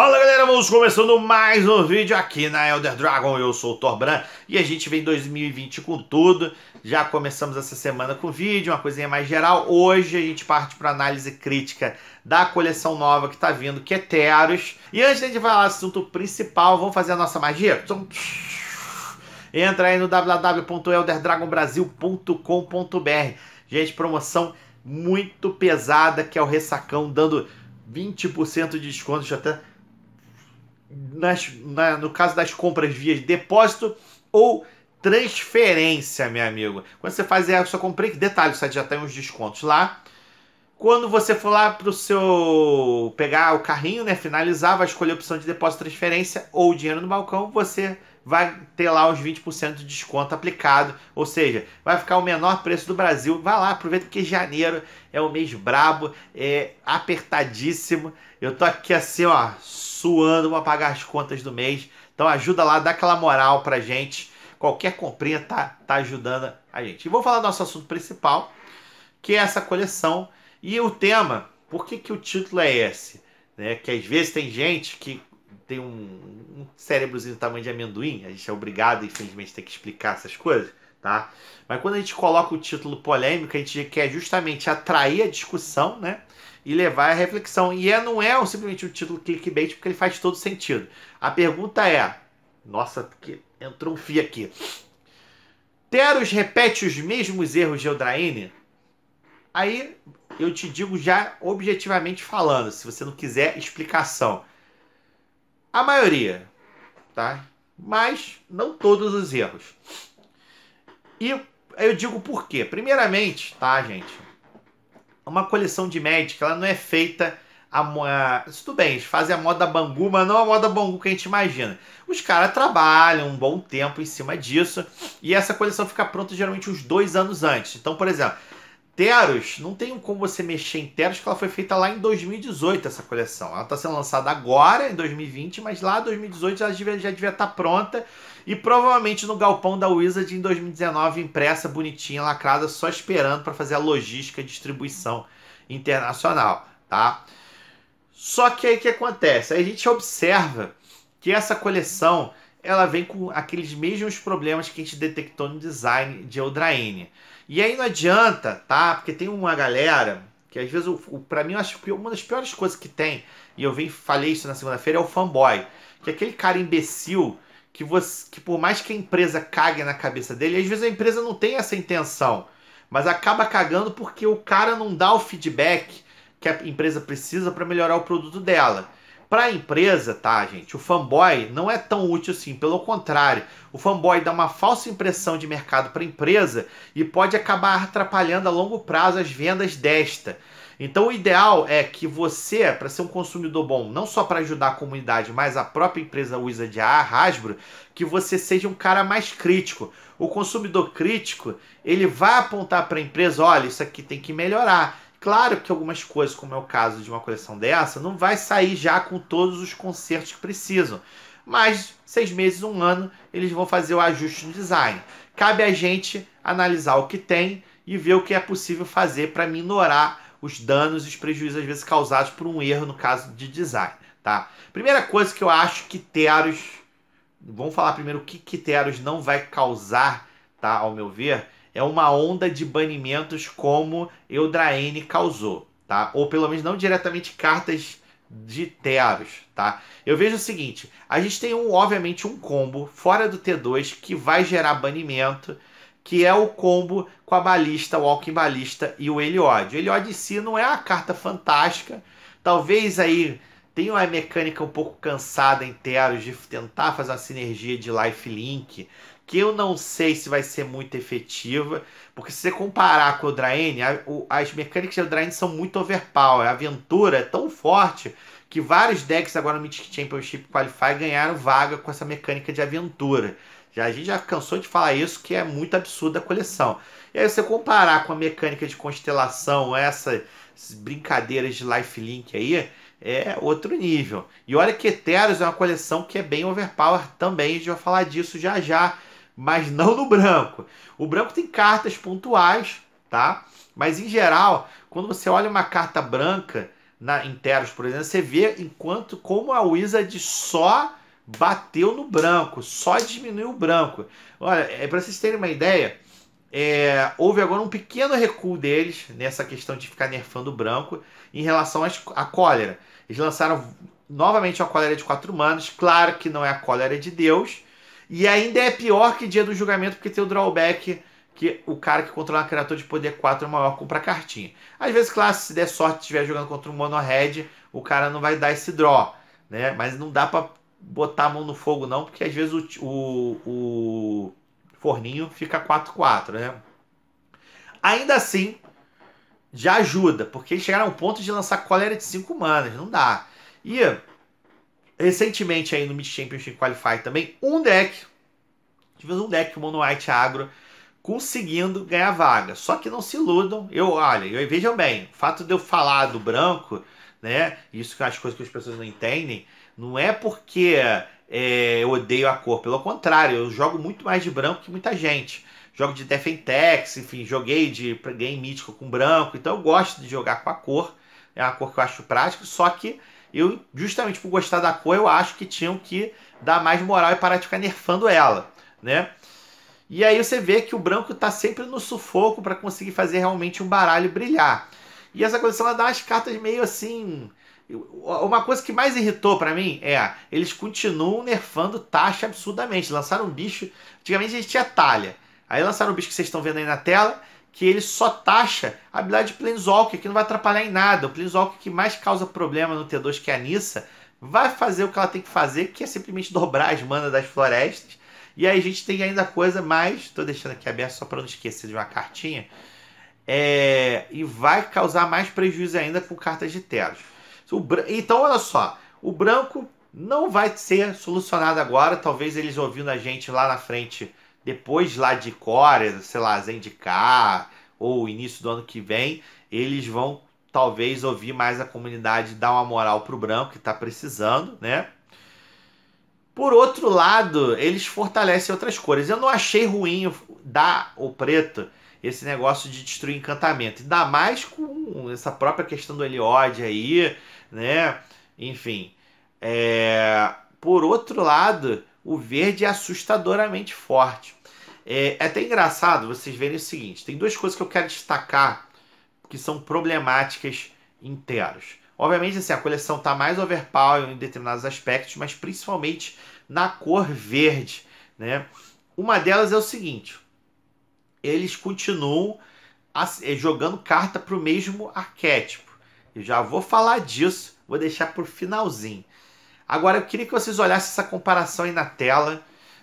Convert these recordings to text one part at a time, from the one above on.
Fala galera, vamos começando mais um vídeo aqui na Elder Dragon, eu sou o Bran e a gente vem 2020 com tudo, já começamos essa semana com vídeo, uma coisinha mais geral, hoje a gente parte para análise crítica da coleção nova que está vindo, que é Teros, e antes da gente falar do assunto principal, vamos fazer a nossa magia? Então... Entra aí no www.elderdragonbrasil.com.br, gente, promoção muito pesada que é o Ressacão, dando 20% de desconto, já até nas, na, no caso das compras via depósito ou transferência, meu amigo. Quando você faz a sua compra, detalhe, você já tem uns descontos lá. Quando você for lá para o seu pegar o carrinho, né, finalizar, vai escolher a opção de depósito, transferência ou dinheiro no balcão, você vai ter lá os 20% de desconto aplicado, ou seja, vai ficar o menor preço do Brasil. Vai lá, aproveita porque janeiro é um mês brabo, é apertadíssimo. Eu tô aqui assim, ó, suando para pagar as contas do mês. Então ajuda lá, dá aquela moral pra gente. Qualquer comprinha tá, tá ajudando a gente. E vou falar do nosso assunto principal, que é essa coleção e o tema. Por que, que o título é esse? Né? Que às vezes tem gente que tem um, um cérebrozinho do tamanho de amendoim, a gente é obrigado, infelizmente, a ter que explicar essas coisas, tá? Mas quando a gente coloca o título polêmico, a gente quer justamente atrair a discussão, né? E levar a reflexão. E é, não é simplesmente o um título clickbait, porque ele faz todo sentido. A pergunta é: nossa, que entrou um fio aqui. Teros repete os mesmos erros de Eldraine? Aí eu te digo já objetivamente falando, se você não quiser explicação. A maioria, tá? Mas não todos os erros. E eu digo por quê? Primeiramente, tá, gente? Uma coleção de médica, ela não é feita a moda. Tudo bem, eles fazem a moda bangu, mas não a moda bangu que a gente imagina. Os caras trabalham um bom tempo em cima disso e essa coleção fica pronta geralmente uns dois anos antes. Então, por exemplo, Teros, não tem como você mexer em Teros, que ela foi feita lá em 2018, essa coleção. Ela está sendo lançada agora, em 2020, mas lá em 2018 ela já devia, estar tá pronta. E provavelmente no galpão da Wizard em 2019, impressa, bonitinha, lacrada, só esperando para fazer a logística e distribuição internacional, tá? Só que aí o que acontece? Aí a gente observa que essa coleção ela vem com aqueles mesmos problemas que a gente detectou no design de Eldraine. E aí não adianta, tá? Porque tem uma galera que às vezes, para mim, eu acho que uma das piores coisas que tem, e eu vim falei isso na segunda-feira, é o fanboy. Que é aquele cara imbecil que, você, que por mais que a empresa cague na cabeça dele, às vezes a empresa não tem essa intenção, mas acaba cagando porque o cara não dá o feedback que a empresa precisa para melhorar o produto dela. Para a empresa, tá, gente? O fanboy não é tão útil assim, pelo contrário. O fanboy dá uma falsa impressão de mercado para a empresa e pode acabar atrapalhando a longo prazo as vendas desta. Então, o ideal é que você, para ser um consumidor bom, não só para ajudar a comunidade, mas a própria empresa Wizard A, Hasbro, que você seja um cara mais crítico. O consumidor crítico, ele vai apontar para a empresa, olha, isso aqui tem que melhorar Claro que algumas coisas, como é o caso de uma coleção dessa, não vai sair já com todos os consertos que precisam. Mas seis meses, um ano, eles vão fazer o ajuste no design. Cabe a gente analisar o que tem e ver o que é possível fazer para minorar os danos e os prejuízos, às vezes, causados por um erro no caso de design. Tá? Primeira coisa que eu acho que Teros. Vamos falar primeiro o que, que Teros não vai causar, tá? Ao meu ver é uma onda de banimentos como Eldraene causou, tá? Ou pelo menos não diretamente cartas de Teros, tá? Eu vejo o seguinte, a gente tem um, obviamente um combo fora do T2 que vai gerar banimento, que é o combo com a balista, o alquimbalista e o Eliod. O Eliod em si não é uma carta fantástica, talvez aí tenha uma mecânica um pouco cansada em Teros de tentar fazer uma sinergia de lifelink que eu não sei se vai ser muito efetiva, porque se você comparar com o Draene, as mecânicas do Draene são muito overpower. A aventura é tão forte que vários decks agora no Mythic Championship Qualify ganharam vaga com essa mecânica de aventura. Já, a gente já cansou de falar isso, que é muito absurda a coleção. E aí você comparar com a mecânica de constelação, essas brincadeiras de lifelink aí, é outro nível. E olha que Eteros é uma coleção que é bem overpower também, a gente vai falar disso já já mas não no branco. O branco tem cartas pontuais, tá? Mas em geral, quando você olha uma carta branca na Interos, por exemplo, você vê enquanto como a Wizard só bateu no branco, só diminuiu o branco. Olha, é para vocês terem uma ideia, é, houve agora um pequeno recuo deles nessa questão de ficar nerfando o branco em relação à cólera. Eles lançaram novamente uma cólera de quatro manos, claro que não é a cólera de Deus, e ainda é pior que dia do julgamento, porque tem o drawback que o cara que controla uma criatura de poder 4 é maior compra cartinha. Às vezes, claro, se der sorte estiver jogando contra um mono red, o cara não vai dar esse draw, né? Mas não dá para botar a mão no fogo não, porque às vezes o, o, o forninho fica 4-4, né? Ainda assim, já ajuda, porque eles chegaram ao ponto de lançar colera de 5 manas, não dá. E Recentemente aí no Mid Championship Qualify também, um deck, tivemos um deck, Mono White Agro, conseguindo ganhar vaga. Só que não se iludam, eu olha, eu, vejam bem, o fato de eu falar do branco, né? Isso que as coisas que as pessoas não entendem, não é porque é, eu odeio a cor, pelo contrário, eu jogo muito mais de branco que muita gente. Jogo de Defentex, enfim, joguei de game mítico com branco, então eu gosto de jogar com a cor, é uma cor que eu acho prática, só que eu, justamente por gostar da cor, eu acho que tinham que dar mais moral e parar de ficar nerfando ela, né? E aí você vê que o branco tá sempre no sufoco para conseguir fazer realmente um baralho brilhar. E essa coleção ela dá umas cartas meio assim. Uma coisa que mais irritou para mim é eles continuam nerfando taxa absurdamente. Lançaram um bicho. Antigamente a gente tinha talha. Aí lançaram o bicho que vocês estão vendo aí na tela que ele só taxa a habilidade de Planeswalker, que não vai atrapalhar em nada. O Planeswalker que mais causa problema no T2, que é a Nissa, vai fazer o que ela tem que fazer, que é simplesmente dobrar as manas das florestas. E aí a gente tem ainda coisa mais, estou deixando aqui aberto só para não esquecer de uma cartinha, é, e vai causar mais prejuízo ainda com cartas de telas. Então, olha só, o branco não vai ser solucionado agora, talvez eles ouvindo a gente lá na frente depois lá de Core, sei lá, Zendikar, ou início do ano que vem, eles vão talvez ouvir mais a comunidade dar uma moral pro branco que está precisando, né? Por outro lado, eles fortalecem outras cores. Eu não achei ruim dar o preto esse negócio de destruir encantamento. Ainda mais com essa própria questão do Eliod aí, né? Enfim. É... Por outro lado, o verde é assustadoramente forte. É, é até engraçado vocês verem o seguinte: tem duas coisas que eu quero destacar que são problemáticas inteiros. Obviamente, assim, a coleção está mais overpower em determinados aspectos, mas principalmente na cor verde. Né? Uma delas é o seguinte: eles continuam eh, jogando carta para o mesmo arquétipo. Eu já vou falar disso, vou deixar para o finalzinho. Agora eu queria que vocês olhassem essa comparação aí na tela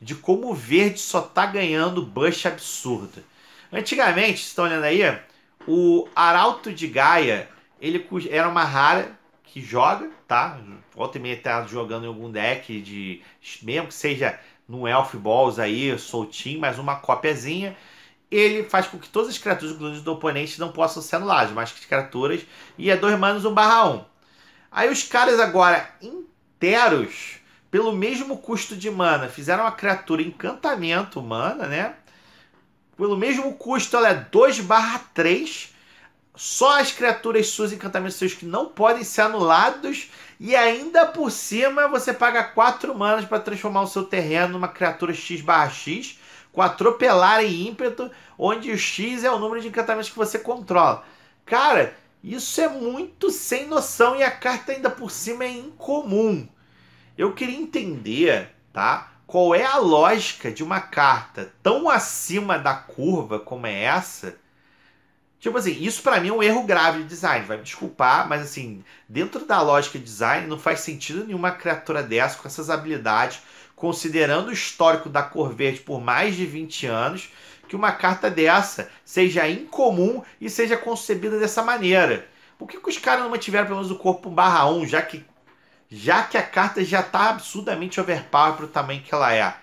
de como o verde só tá ganhando bush absurda. Antigamente, vocês estão olhando aí, o Arauto de Gaia, ele era uma rara que joga, tá? Volta e meia tá jogando em algum deck de. Mesmo que seja num Elf Balls aí, soltinho, mas uma cópiazinha. Ele faz com que todas as criaturas inclusive do oponente não possam ser anuladas, mas que criaturas. E é 2 manos 1 barra 1. Aí os caras agora inteiros pelo mesmo custo de mana, fizeram uma criatura encantamento mana, né? Pelo mesmo custo, ela é 2 barra 3. Só as criaturas suas encantamentos seus que não podem ser anulados. E ainda por cima, você paga 4 manas para transformar o seu terreno numa criatura X barra X. Com atropelar e ímpeto, onde o X é o número de encantamentos que você controla. Cara, isso é muito sem noção e a carta ainda por cima é incomum. Eu queria entender, tá? Qual é a lógica de uma carta tão acima da curva como é essa? Tipo assim, isso para mim é um erro grave de design, vai me desculpar, mas assim, dentro da lógica de design não faz sentido nenhuma criatura dessa com essas habilidades, considerando o histórico da cor verde por mais de 20 anos, que uma carta dessa seja incomum e seja concebida dessa maneira. Por que, que os caras não mantiveram pelo menos o corpo barra 1, já que já que a carta já está absurdamente overpower para o tamanho que ela é.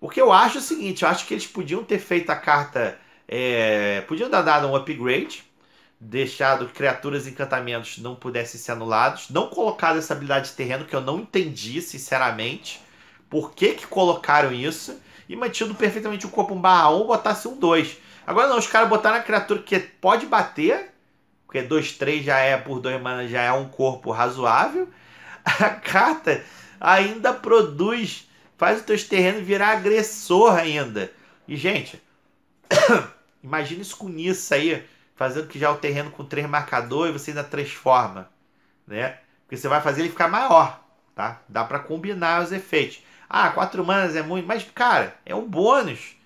O que eu acho é o seguinte, eu acho que eles podiam ter feito a carta, é, podiam dar dado um upgrade, deixado criaturas e encantamentos não pudessem ser anulados, não colocado essa habilidade de terreno que eu não entendi, sinceramente, por que que colocaram isso, e mantido perfeitamente o corpo 1 barra 1, botasse um 2. Agora não, os caras botaram a criatura que pode bater, porque 2, 3 já é, por 2 mana já é um corpo razoável, a carta ainda produz, faz o teu terreno virar agressor ainda. E, gente, imagina isso com isso aí, fazendo que já o terreno com três marcadores você ainda transforma, né? Porque você vai fazer ele ficar maior, tá? Dá para combinar os efeitos. Ah, quatro manas é muito, mas cara, é um bônus.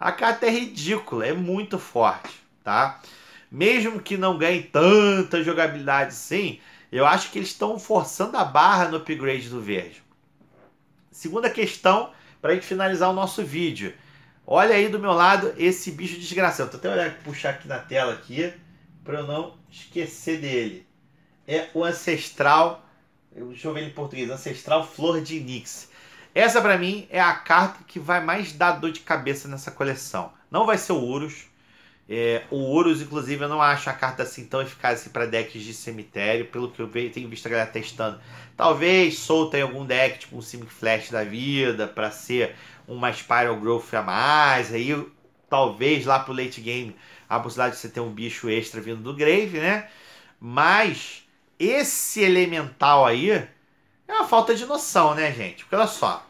A carta é ridícula, é muito forte, tá? Mesmo que não ganhe tanta jogabilidade sim, eu acho que eles estão forçando a barra no upgrade do verde. Segunda questão, para a gente finalizar o nosso vídeo. Olha aí do meu lado esse bicho desgraçado. Tô até olhando, puxar aqui na tela aqui, para eu não esquecer dele. É o ancestral, deixa eu ver em português, ancestral flor de nix. Essa para mim é a carta que vai mais dar dor de cabeça nessa coleção. Não vai ser o Urus, é, o Urus, inclusive, eu não acho a carta assim tão eficaz assim, para decks de cemitério, pelo que eu tenho visto a galera testando. Talvez solta em algum deck, tipo um Simic Flash da vida, para ser uma Spiral Growth a mais. Aí, talvez lá pro late game, a possibilidade de você ter um bicho extra vindo do Grave, né? Mas esse elemental aí é uma falta de noção, né, gente? Porque olha só,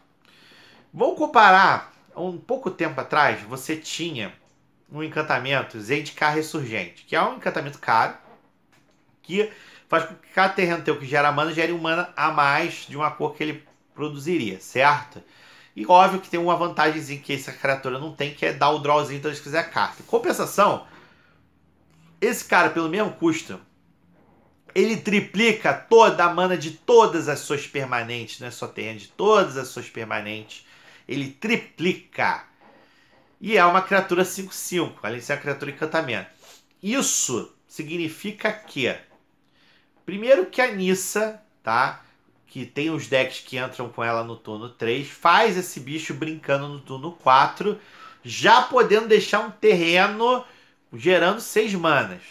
vamos comparar. Um pouco tempo atrás, você tinha um encantamento Zendikar Ressurgente, que é um encantamento caro, que faz com que cada terreno teu que gera mana gere um mana a mais de uma cor que ele produziria, certo? E óbvio que tem uma vantagemzinha que essa criatura não tem, que é dar o drawzinho quando eles que quiser a carta. Compensação, esse cara, pelo mesmo custo, ele triplica toda a mana de todas as suas permanentes, não é só terreno, de todas as suas permanentes. Ele triplica. E é uma criatura 5-5, além de ser uma criatura encantamento. Isso significa que, primeiro que a Nissa, tá? Que tem os decks que entram com ela no turno 3, faz esse bicho brincando no turno 4, já podendo deixar um terreno gerando 6 manas.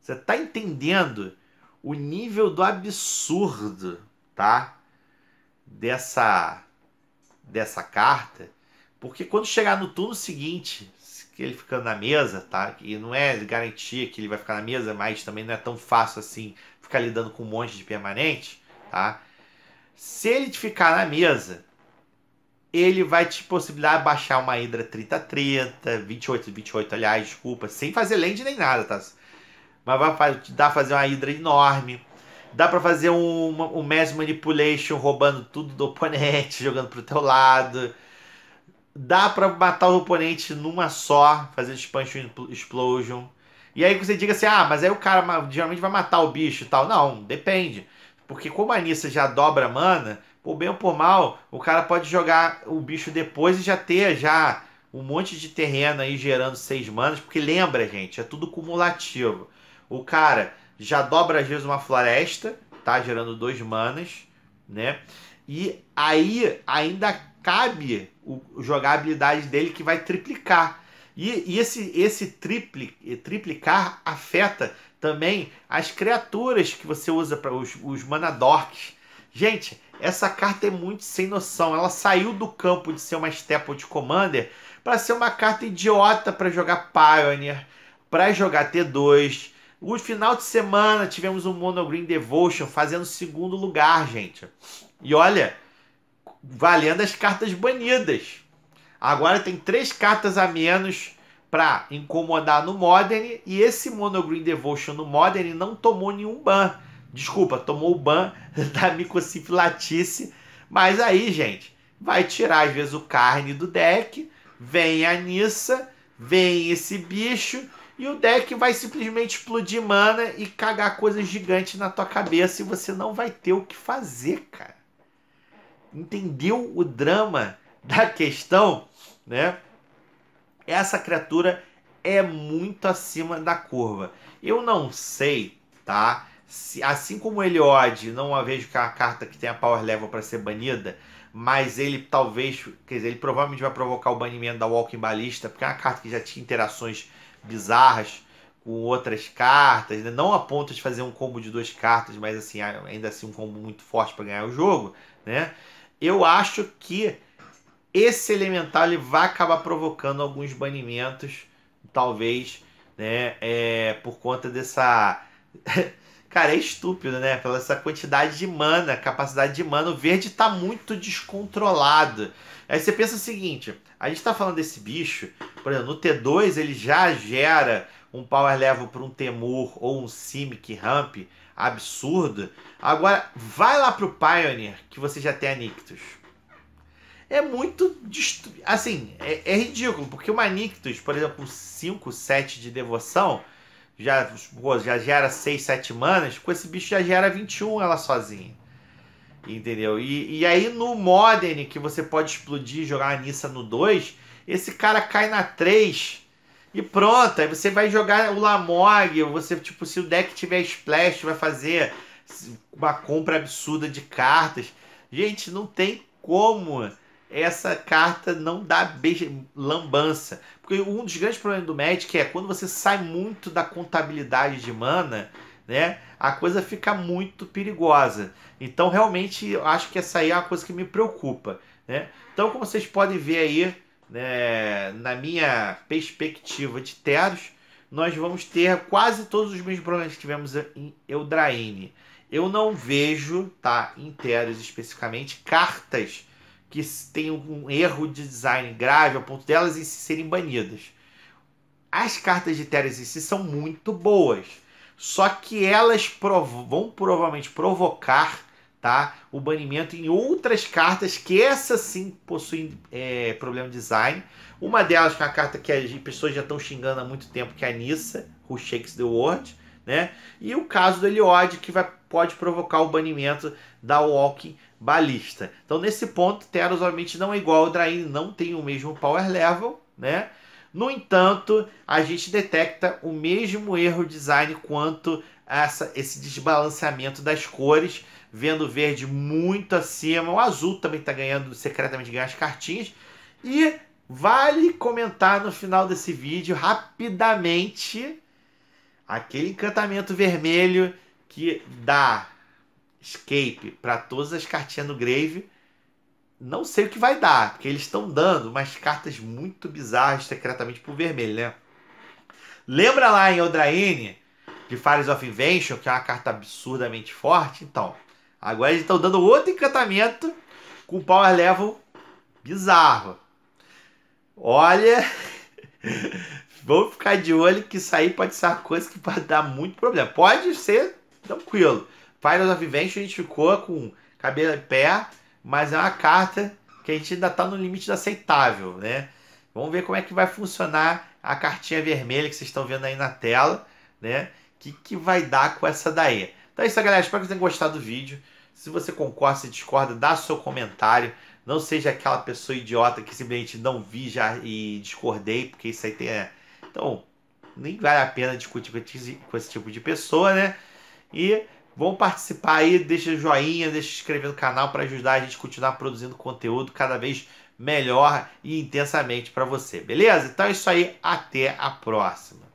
Você tá entendendo o nível do absurdo, tá? Dessa dessa carta porque quando chegar no turno seguinte, que ele ficando na mesa, tá? E não é garantia que ele vai ficar na mesa, mas também não é tão fácil assim ficar lidando com um monte de permanente, tá? Se ele ficar na mesa, ele vai te possibilitar baixar uma Hydra 30 28, 28, aliás, desculpa, sem fazer land nem nada, tá? Mas vai te dar fazer uma Hydra enorme. Dá para fazer um, um Mass Manipulation roubando tudo do oponente, jogando pro teu lado dá para matar o oponente numa só, fazer expansion explosion. E aí você diga assim: "Ah, mas aí o cara geralmente vai matar o bicho e tal". Não, depende. Porque como a Anissa já dobra mana, por bem ou por mal, o cara pode jogar o bicho depois e já ter já um monte de terreno aí gerando seis manas, porque lembra, gente, é tudo cumulativo. O cara já dobra às vezes uma floresta, tá gerando dois manas, né? E aí ainda cabe o, jogar a habilidade dele que vai triplicar. E, e esse, esse tripli, triplicar afeta também as criaturas que você usa para os, os manadorks. Gente, essa carta é muito sem noção. Ela saiu do campo de ser uma Step de Commander para ser uma carta idiota para jogar Pioneer, para jogar T2. O final de semana tivemos um um Monogreen Devotion fazendo segundo lugar, gente. E olha, valendo as cartas banidas. Agora tem três cartas a menos para incomodar no Modern e esse Mono Green Devotion no Modern não tomou nenhum ban. Desculpa, tomou o ban da Micocif Latice, mas aí, gente, vai tirar às vezes o carne do deck, vem a Nissa, vem esse bicho e o deck vai simplesmente explodir mana e cagar coisas gigantes na tua cabeça e você não vai ter o que fazer, cara entendeu o drama da questão, né? Essa criatura é muito acima da curva. Eu não sei, tá? Se, assim como ele Eliod, não a vejo que é a carta que tem a power level para ser banida, mas ele talvez, quer dizer, ele provavelmente vai provocar o banimento da Walking Balista, porque é uma carta que já tinha interações bizarras com outras cartas, né? não a ponto de fazer um combo de duas cartas, mas assim, ainda assim um combo muito forte para ganhar o jogo, né? eu acho que esse elemental ele vai acabar provocando alguns banimentos, talvez, né? É, por conta dessa. Cara, é estúpido, né? Pela essa quantidade de mana, capacidade de mana. O verde tá muito descontrolado. Aí você pensa o seguinte: a gente tá falando desse bicho, por exemplo, no T2 ele já gera um power level para um Temur ou um Simic Ramp absurdo. Agora, vai lá pro Pioneer, que você já tem a Nictus. É muito. Dist... Assim, é, é, ridículo, porque uma Nictus, por exemplo, com 5, 7 de devoção, já, pô, já gera 6, 7 manas, com esse bicho já gera 21 ela sozinha. Entendeu? E, e aí no Modern, que você pode explodir e jogar a Nissa no 2, esse cara cai na 3 e pronto, aí você vai jogar o Lamog, você, tipo, se o deck tiver splash, vai fazer uma compra absurda de cartas. Gente, não tem como essa carta não dar lambança. Porque um dos grandes problemas do Magic é quando você sai muito da contabilidade de mana, né? A coisa fica muito perigosa. Então, realmente, acho que essa aí é uma coisa que me preocupa, né? Então, como vocês podem ver aí, né, na minha perspectiva de teros, nós vamos ter quase todos os mesmos problemas que tivemos em Eldraine. Eu não vejo, tá, em teros especificamente, cartas que tenham um erro de design grave ao ponto delas em si serem banidas. As cartas de teros em si são muito boas, só que elas prov vão provavelmente provocar tá? O banimento em outras cartas que essa sim possuem é, problema de design. Uma delas é uma carta que as pessoas já estão xingando há muito tempo, que é a Nissa, Who Shakes the World, né? E o caso do Eliod, que vai, pode provocar o banimento da Walking Balista. Então, nesse ponto, Teros obviamente não é igual ao Drain, não tem o mesmo power level, né? No entanto, a gente detecta o mesmo erro design quanto essa, esse desbalanceamento das cores, vendo verde muito acima. O azul também está ganhando, secretamente ganhando as cartinhas. E vale comentar no final desse vídeo, rapidamente, aquele encantamento vermelho que dá escape para todas as cartinhas no Grave. Não sei o que vai dar, porque eles estão dando umas cartas muito bizarras secretamente pro vermelho, né? Lembra lá em Odraine, de Fires of Invention, que é uma carta absurdamente forte? Então, Agora eles estão dando outro encantamento com power level bizarro. Olha, vamos ficar de olho que isso aí pode ser uma coisa que pode dar muito problema. Pode ser tranquilo. Final of Invention a gente ficou com cabelo em pé, mas é uma carta que a gente ainda está no limite do aceitável, né? Vamos ver como é que vai funcionar a cartinha vermelha que vocês estão vendo aí na tela, né? O que, que vai dar com essa daí? Então é isso, galera. Espero que vocês tenham gostado do vídeo. Se você concorda, se discorda, dá seu comentário. Não seja aquela pessoa idiota que simplesmente não vi já e discordei, porque isso aí tem. É... Então, nem vale a pena discutir com esse tipo de pessoa, né? E vão participar aí, deixa o joinha, deixa se inscrever no canal para ajudar a gente a continuar produzindo conteúdo cada vez melhor e intensamente para você, beleza? Então é isso aí, até a próxima.